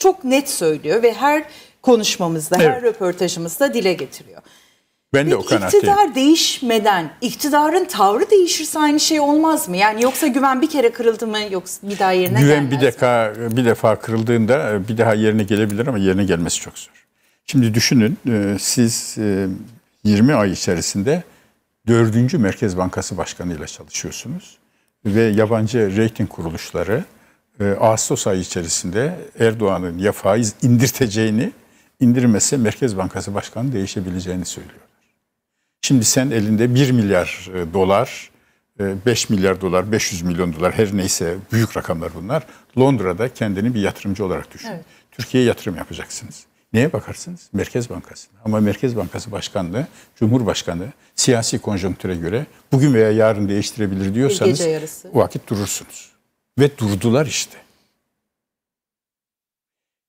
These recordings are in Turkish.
çok net söylüyor ve her konuşmamızda, evet. her röportajımızda dile getiriyor. Ben Peki, de o kanaatteyim. İktidar değişmeden, iktidarın tavrı değişirse aynı şey olmaz mı? Yani yoksa güven bir kere kırıldı mı yoksa bir daha yerine güven bir defa, mı? bir defa kırıldığında e, bir daha yerine gelebilir ama yerine gelmesi çok zor. Şimdi düşünün e, siz 20 e, ay içerisinde 4. Merkez Bankası Başkanı ile çalışıyorsunuz ve yabancı reyting kuruluşları e, Ağustos ayı içerisinde Erdoğan'ın ya faiz indirteceğini indirmese Merkez Bankası Başkanı değişebileceğini söylüyorlar. Şimdi sen elinde 1 e, e, milyar dolar, 5 milyar dolar, 500 milyon dolar her neyse büyük rakamlar bunlar. Londra'da kendini bir yatırımcı olarak düşün. Evet. Türkiye'ye yatırım yapacaksınız. Neye bakarsınız? Merkez bankası. Ama Merkez Bankası Başkanlığı, Cumhurbaşkanı siyasi konjonktüre göre bugün veya yarın değiştirebilir diyorsanız o vakit durursunuz. Ve durdular işte.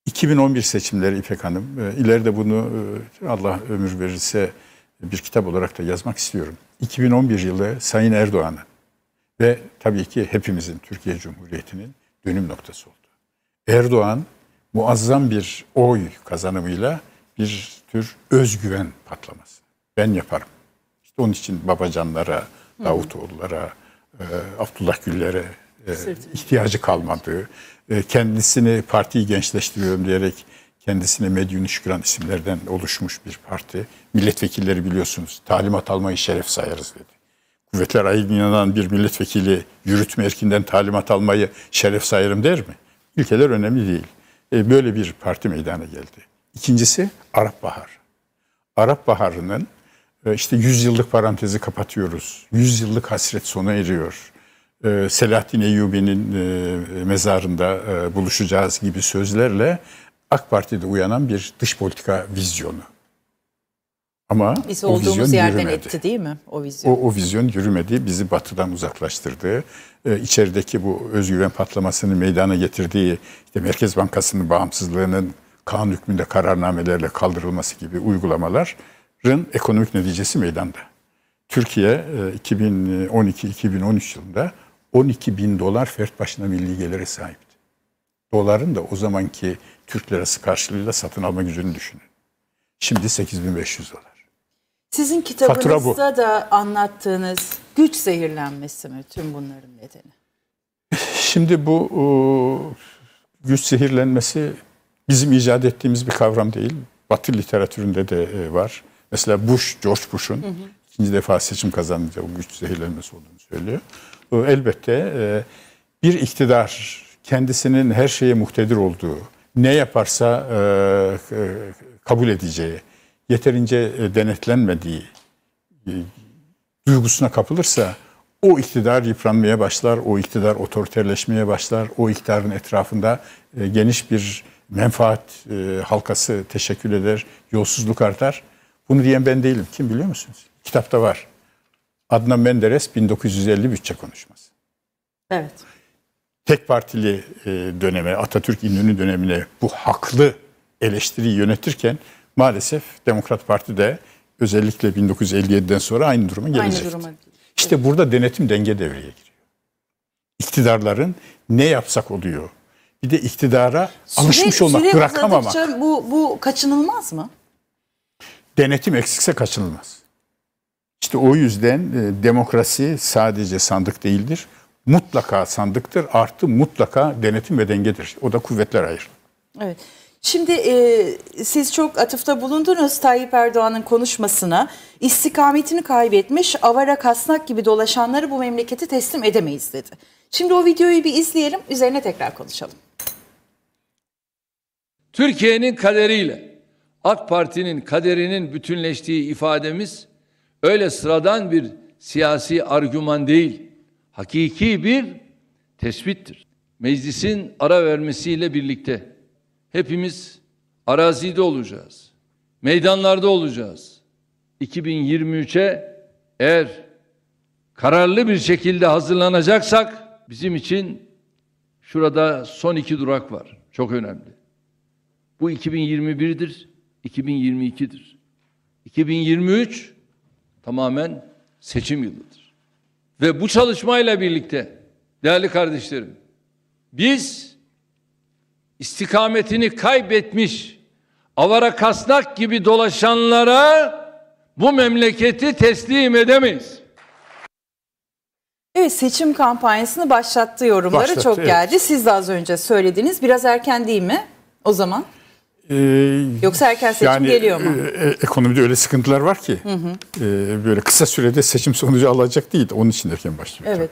2011 seçimleri İpek Hanım. E, ileride bunu e, Allah ömür verirse bir kitap olarak da yazmak istiyorum. 2011 yılı Sayın Erdoğan'ın ve tabii ki hepimizin Türkiye Cumhuriyeti'nin dönüm noktası oldu. Erdoğan muazzam bir oy kazanımıyla bir tür özgüven patlaması. Ben yaparım. İşte onun için Babacanlara, Davutoğullara, e, Abdullah Güllere e, ihtiyacı kalmadığı, kendisini partiyi gençleştiriyorum diyerek kendisine Medyun Şükran isimlerden oluşmuş bir parti. Milletvekilleri biliyorsunuz talimat almayı şeref sayarız dedi. Kuvvetler ayıklanan bir milletvekili yürütme erkinden talimat almayı şeref sayarım der mi? İlkeler önemli değil. E, böyle bir parti meydana geldi. İkincisi Arap Bahar. Arap Baharı'nın e, işte 100 yıllık parantezi kapatıyoruz. 100 yıllık hasret sona eriyor. E, Selahattin Eyyubi'nin e, mezarında e, buluşacağız gibi sözlerle AK Parti'de uyanan bir dış politika vizyonu. Ama Biz o vizyon yerden yürümedi. etti değil mi o vizyon? O, o vizyon yürümedi, bizi batıdan uzaklaştırdı. Ee, içerideki bu özgüven patlamasını meydana getirdiği işte Merkez Bankası'nın bağımsızlığının kanun hükmünde kararnamelerle kaldırılması gibi uygulamaların ekonomik neticesi meydanda. Türkiye 2012-2013 yılında 12 bin dolar fert başına milli gelire sahipti. Doların da o zamanki Türk lirası karşılığıyla satın alma gücünü düşünün. Şimdi 8500 dolar. Sizin kitabınızda da anlattığınız güç zehirlenmesi mi tüm bunların nedeni? Şimdi bu e, güç zehirlenmesi bizim icat ettiğimiz bir kavram değil. Batı literatüründe de e, var. Mesela Bush, George Bush'un ikinci defa seçim kazandığı o güç zehirlenmesi olduğunu söylüyor elbette e, bir iktidar kendisinin her şeye muhtedir olduğu, ne yaparsa e, e, kabul edeceği, yeterince denetlenmediği duygusuna kapılırsa o iktidar yıpranmaya başlar, o iktidar otoriterleşmeye başlar, o iktidarın etrafında geniş bir menfaat halkası teşekkül eder, yolsuzluk artar. Bunu diyen ben değilim. Kim biliyor musunuz? Kitapta var. Adnan Menderes 1950 bütçe konuşması. Evet. Tek partili e, döneme, Atatürk İnönü dönemine bu haklı eleştiriyi yönetirken maalesef Demokrat Parti de özellikle 1957'den sonra aynı duruma gelecek. Aynı duruma. İşte burada denetim denge devreye giriyor. İktidarların ne yapsak oluyor. Bir de iktidara süre, alışmış olmak, süre bırakamamak. Bu, bu kaçınılmaz mı? Denetim eksikse kaçınılmaz. İşte o yüzden e, demokrasi sadece sandık değildir. Mutlaka sandıktır artı mutlaka denetim ve dengedir. O da kuvvetler ayır. Evet. Şimdi e, siz çok atıfta bulundunuz Tayyip Erdoğan'ın konuşmasına. İstikametini kaybetmiş avara kasnak gibi dolaşanları bu memleketi teslim edemeyiz dedi. Şimdi o videoyu bir izleyelim üzerine tekrar konuşalım. Türkiye'nin kaderiyle AK Parti'nin kaderinin bütünleştiği ifademiz öyle sıradan bir siyasi argüman değil, hakiki bir tespittir. Meclisin ara vermesiyle birlikte hepimiz arazide olacağız, meydanlarda olacağız. 2023'e eğer kararlı bir şekilde hazırlanacaksak bizim için şurada son iki durak var. Çok önemli. Bu 2021'dir, 2022'dir. 2023 tamamen seçim yılıdır. Ve bu çalışmayla birlikte değerli kardeşlerim biz istikametini kaybetmiş avara kasnak gibi dolaşanlara bu memleketi teslim edemeyiz. Evet seçim kampanyasını başlattı yorumları Başlattı, çok evet. geldi. Siz de az önce söylediniz. Biraz erken değil mi o zaman? Ee, Yoksa erken seçim yani, geliyor mu? E, e, ekonomide öyle sıkıntılar var ki hı hı. E, böyle kısa sürede seçim sonucu alacak değil. Onun için erken başlıyor. Evet.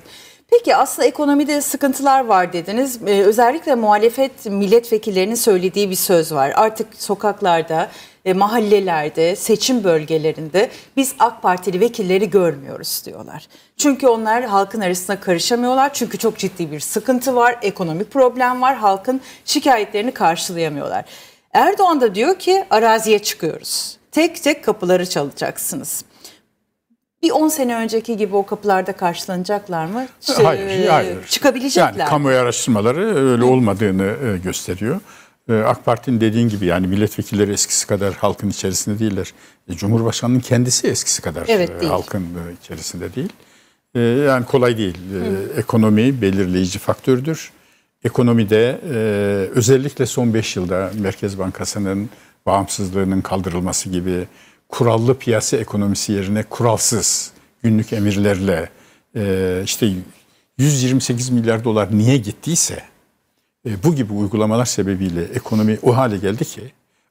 Peki aslında ekonomide sıkıntılar var dediniz. Ee, özellikle muhalefet milletvekillerinin söylediği bir söz var. Artık sokaklarda, e, mahallelerde, seçim bölgelerinde biz AK Partili vekilleri görmüyoruz diyorlar. Çünkü onlar halkın arasına karışamıyorlar. Çünkü çok ciddi bir sıkıntı var, ekonomik problem var. Halkın şikayetlerini karşılayamıyorlar. Erdoğan da diyor ki araziye çıkıyoruz. Tek tek kapıları çalacaksınız. Bir 10 sene önceki gibi o kapılarda karşılanacaklar mı? Ç- hayır, hayır. E, çıkabilecekler Yani kamuoyu araştırmaları öyle olmadığını e, gösteriyor. E, AK Parti'nin dediğin gibi yani milletvekilleri eskisi kadar halkın içerisinde değiller. Cumhurbaşkanının kendisi eskisi kadar evet, değil. halkın içerisinde değil. Yani kolay değil. Hı. Ekonomi belirleyici faktördür ekonomide e, özellikle son 5 yılda Merkez Bankası'nın bağımsızlığının kaldırılması gibi kurallı piyasa ekonomisi yerine kuralsız günlük emirlerle e, işte 128 milyar dolar niye gittiyse e, bu gibi uygulamalar sebebiyle ekonomi o hale geldi ki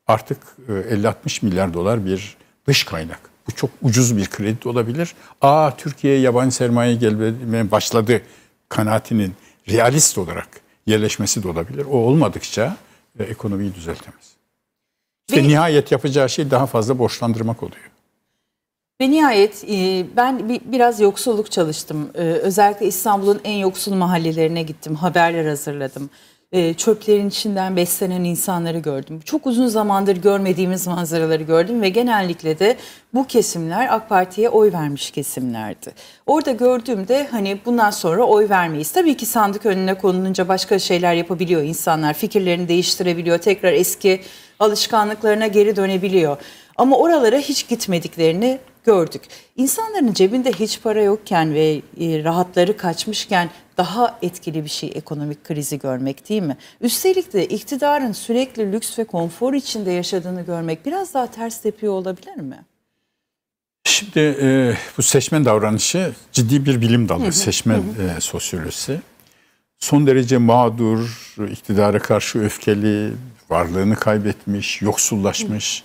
artık e, 50-60 milyar dolar bir dış kaynak. Bu çok ucuz bir kredi olabilir. Aa Türkiye'ye yabancı sermaye gelmeye başladı kanaatinin realist olarak yerleşmesi de olabilir. O olmadıkça e, ekonomiyi düzeltemez. İşte ve, nihayet yapacağı şey daha fazla borçlandırmak oluyor. Ve nihayet e, ben bir, biraz yoksulluk çalıştım. E, özellikle İstanbul'un en yoksul mahallelerine gittim. Haberler hazırladım. E, çöplerin içinden beslenen insanları gördüm. Çok uzun zamandır görmediğimiz manzaraları gördüm ve genellikle de bu kesimler AK Parti'ye oy vermiş kesimlerdi. Orada gördüğümde hani bundan sonra oy vermeyiz. Tabii ki sandık önüne konulunca başka şeyler yapabiliyor insanlar. Fikirlerini değiştirebiliyor. Tekrar eski alışkanlıklarına geri dönebiliyor. Ama oralara hiç gitmediklerini gördük. İnsanların cebinde hiç para yokken ve e, rahatları kaçmışken daha etkili bir şey ekonomik krizi görmek değil mi? Üstelik de iktidarın sürekli lüks ve konfor içinde yaşadığını görmek biraz daha ters tepiyor olabilir mi? Şimdi e, bu seçmen davranışı ciddi bir bilim dalı, seçmen E, sosyolojisi. Son derece mağdur, iktidara karşı öfkeli, varlığını kaybetmiş, yoksullaşmış,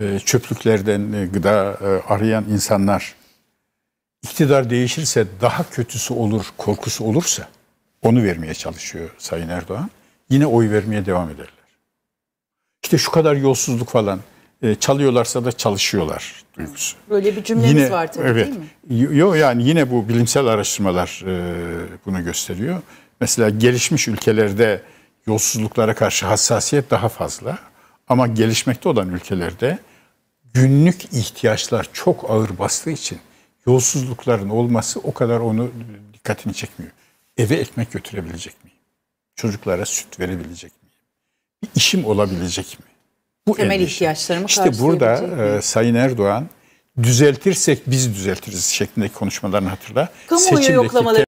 e, çöplüklerden e, gıda e, arayan insanlar iktidar değişirse daha kötüsü olur korkusu olursa onu vermeye çalışıyor Sayın Erdoğan. Yine oy vermeye devam ederler. İşte şu kadar yolsuzluk falan e, çalıyorlarsa da çalışıyorlar duygusu. Böyle bir cümlemiz yine, var tabii evet, değil mi? Yok yani yine bu bilimsel araştırmalar e, bunu gösteriyor. Mesela gelişmiş ülkelerde yolsuzluklara karşı hassasiyet daha fazla. Ama gelişmekte olan ülkelerde günlük ihtiyaçlar çok ağır bastığı için yolsuzlukların olması o kadar onu dikkatini çekmiyor. Eve ekmek götürebilecek miyim? Çocuklara süt verebilecek miyim? Bir işim olabilecek mi? Bu temel endişe. ihtiyaçlarımı İşte burada e, Sayın Erdoğan düzeltirsek biz düzeltiriz şeklindeki konuşmalarını hatırla. Kamuoyu yoklamaları